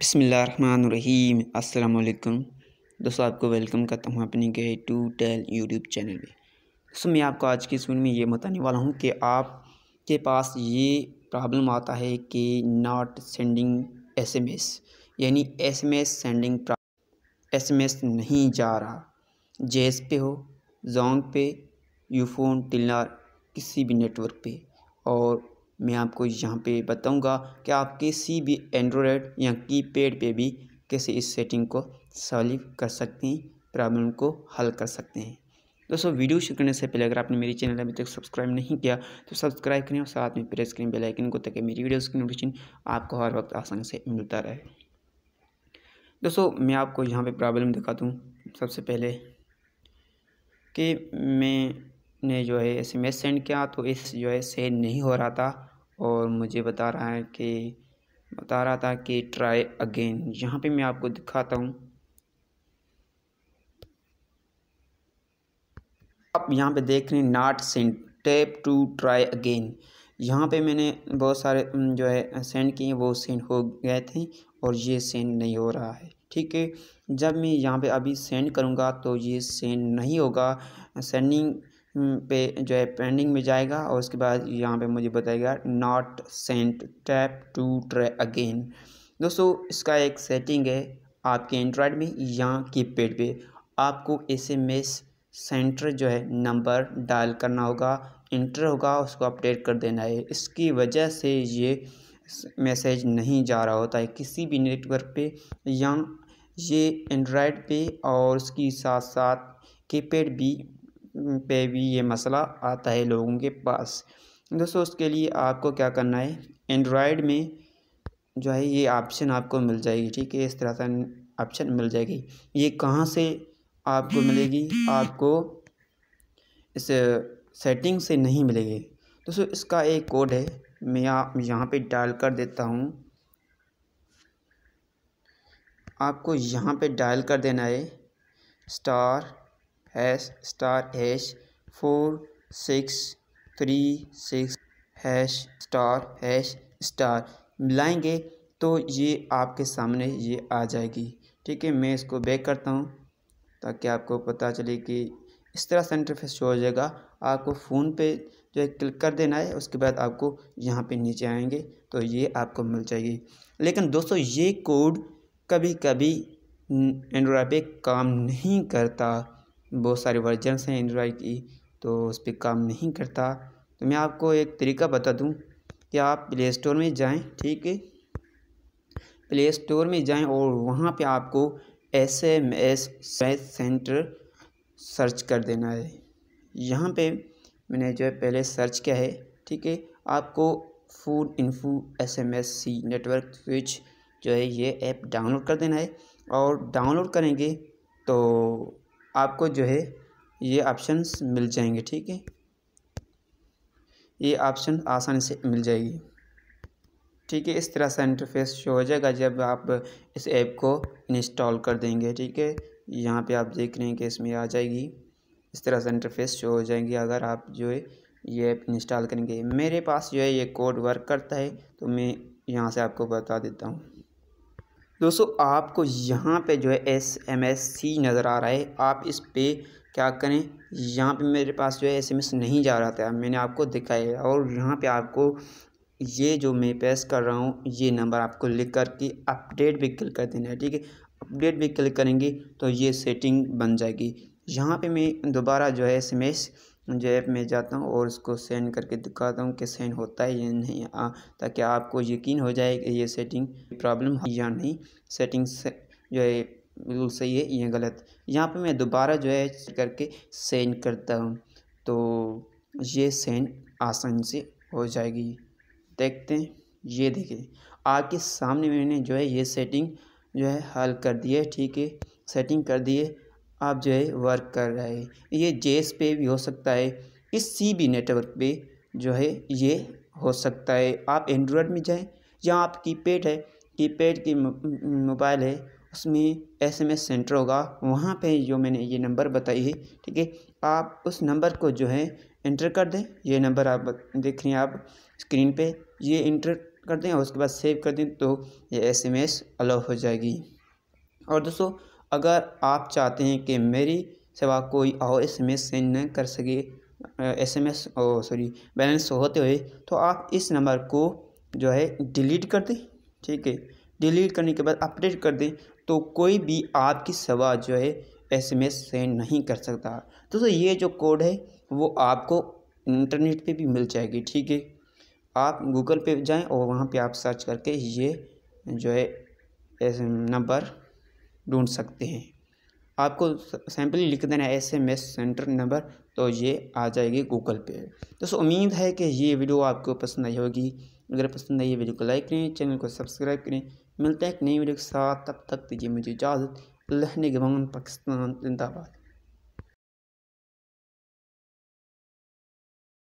बसमीम अल्लाम दोस्तों आपको वेलकम करता हूँ अपनी गए टू टेल यूट्यूब चैनल में दोस्तों मैं आपको आज की इस वीडियो में ये बताने वाला हूँ कि आप के पास ये प्रॉब्लम आता है कि नॉट सेंडिंग एसएमएस यानी एसएमएस सेंडिंग एसएमएस नहीं जा रहा जेस पे हो जोंग पे यूफोन टिलनार किसी भी नेटवर्क पे और मैं आपको यहाँ पे बताऊँगा कि आप किसी भी एंड्रॉयड या कीपैड पे भी कैसे इस सेटिंग को सॉल्व कर सकते हैं प्रॉब्लम को हल कर सकते हैं दोस्तों वीडियो शुरू करने से पहले अगर आपने मेरे चैनल अभी तक सब्सक्राइब नहीं किया तो सब्सक्राइब करें और साथ में प्रेस करें बेल आइकन को ताकि मेरी वीडियोस की नोटिफिकेशन आपको हर वक्त आसानी से मिलता रहे दोस्तों मैं आपको यहाँ पे प्रॉब्लम दिखा दूँ सबसे पहले कि मैं ने जो है एस एम एस सेंड किया तो इस जो है सेंड नहीं हो रहा था और मुझे बता रहा है कि बता रहा था कि ट्राई अगेन यहाँ पे मैं आपको दिखाता हूँ आप यहाँ पे देख रहे हैं not send tap to try again यहाँ पे मैंने बहुत सारे जो है सेंड किए वो सेंड हो गए थे और ये सेंड नहीं हो रहा है ठीक है जब मैं यहाँ पे अभी सेंड करूँगा तो ये सेंड नहीं होगा सेंडिंग पे जो है पेंडिंग में जाएगा और उसके बाद यहाँ पे मुझे बताएगा not sent tap to try again दोस्तों इसका एक सेटिंग है आपके एंड्रॉयड में या की पेड पे आपको एस एम एस सेंटर जो है नंबर डायल करना होगा इंटर होगा उसको अपडेट कर देना है इसकी वजह से ये मैसेज नहीं जा रहा होता है किसी भी नेटवर्क पे या ये एंड्रॉयड पे और उसकी साथ साथ कीपैड भी पे भी ये मसला आता है लोगों के पास दोस्तों उसके लिए आपको क्या करना है एंड्रॉयड में जो है ये ऑप्शन आपको मिल जाएगी ठीक है इस तरह से ऑप्शन मिल जाएगी ये कहाँ से आपको मिलेगी आपको इस सेटिंग से नहीं मिलेगी दोस्तों इसका एक कोड है मैं यहाँ पे डाल कर देता हूँ आपको यहाँ पे डायल कर देना है star hash star hash four six three six hash star hash star मिलाएंगे तो ये आपके सामने ये आ जाएगी ठीक है मैं इसको बैक करता हूँ ताकि आपको पता चले कि इस तरह सेंटर फेस शो हो जाएगा आपको फ़ोन पे जो है क्लिक कर देना है उसके बाद आपको यहाँ पे नीचे आएंगे तो ये आपको मिल जाएगी लेकिन दोस्तों ये कोड कभी कभी एंड्रॉय पे काम नहीं करता बहुत सारे वर्जन्स हैं एंड्रॉयड की तो उस पर काम नहीं करता तो मैं आपको एक तरीका बता दूं कि आप प्ले स्टोर में जाएं ठीक है प्ले स्टोर में जाएं और वहाँ पे आपको S M S centre search कर देना है यहाँ पे मैंने जो है पहले सर्च किया है ठीक है आपको फूड इन्फू S M S C network switch जो है ये ऐप डाउनलोड कर देना है और डाउनलोड करेंगे तो आपको जो है ये ऑप्शंस मिल जाएंगे ठीक है ये ऑप्शन आसानी से मिल जाएगी ठीक है इस तरह से इंटरफेस शो हो जाएगा जब आप इस ऐप को इंस्टॉल कर देंगे ठीक है यहाँ पे आप देख रहे हैं कि इसमें आ जाएगी इस तरह से इंटरफेस शो हो जाएगी अगर आप जो है ये ऐप इंस्टॉल करेंगे मेरे पास जो है ये कोड वर्क करता है तो मैं यहाँ से आपको बता देता हूँ दोस्तों आपको यहाँ पे जो है एस एम एस सी नज़र आ रहा है आप इस पर क्या करें यहाँ पे मेरे पास जो है एस एम एस नहीं जा रहा था मैंने आपको दिखाया और यहाँ पे आपको ये जो मैं पेश कर रहा हूँ ये नंबर आपको लिख कर के अपडेट भी क्लिक कर देना है ठीक है अपडेट भी क्लिक करेंगे तो ये सेटिंग बन जाएगी यहाँ पर मैं दोबारा जो है एस एम एस जो ऐप में जाता हूँ और उसको सेंड करके दिखाता हूँ कि सेंड होता है या नहीं आ, हाँ, ताकि आपको यकीन हो जाए कि ये सेटिंग प्रॉब्लम है या नहीं सेटिंग से जो है बिल्कुल सही है या गलत यहाँ पे मैं दोबारा जो है करके सेंड करता हूँ तो ये सेंड आसानी से हो जाएगी देखते हैं ये देखें आपके सामने मैंने जो है ये सेटिंग जो है हल कर दी है ठीक है सेटिंग कर दी है आप जो है वर्क कर रहे हैं ये जेस पे भी हो सकता है इस सी बी नेटवर्क पे जो है ये हो सकता है आप एंड्रॉयड में जाएँ या आप कीपैड है कीपैड की मोबाइल है उसमें एस एम एस सेंटर होगा वहाँ पे जो मैंने ये नंबर बताई है ठीक है आप उस नंबर को जो है इंटर कर दें ये नंबर आप देख रहे हैं आप स्क्रीन पे ये इंटर कर दें और उसके बाद सेव कर दें तो ये एस एम एस अलाउ हो जाएगी और दोस्तों अगर आप चाहते हैं कि मेरी सेवा कोई और एस एम एस सेंड न कर सके S M S sorry balance होते हुए तो आप इस नंबर को जो है डिलीट कर दें ठीक है डिलीट करने के बाद अपडेट कर दें तो कोई भी आपकी सेवा जो है एस एम एस सेंड नहीं कर सकता तो, तो ये जो कोड है वो आपको इंटरनेट पे भी मिल जाएगी ठीक है आप गूगल पे जाएं और वहाँ पे आप सर्च करके ये जो है नंबर ढूंढ सकते हैं आपको सैम्पल लिख देना है एस सेंटर नंबर तो ये आ जाएगी गूगल पे दोस्तों उम्मीद है कि ये वीडियो आपको पसंद आई होगी अगर पसंद आई वीडियो को लाइक करें चैनल को सब्सक्राइब करें मिलता है एक नई वीडियो के साथ तब तक दीजिए मुझे इजाज़त अल्लाह गमान पाकिस्तान जिंदाबाद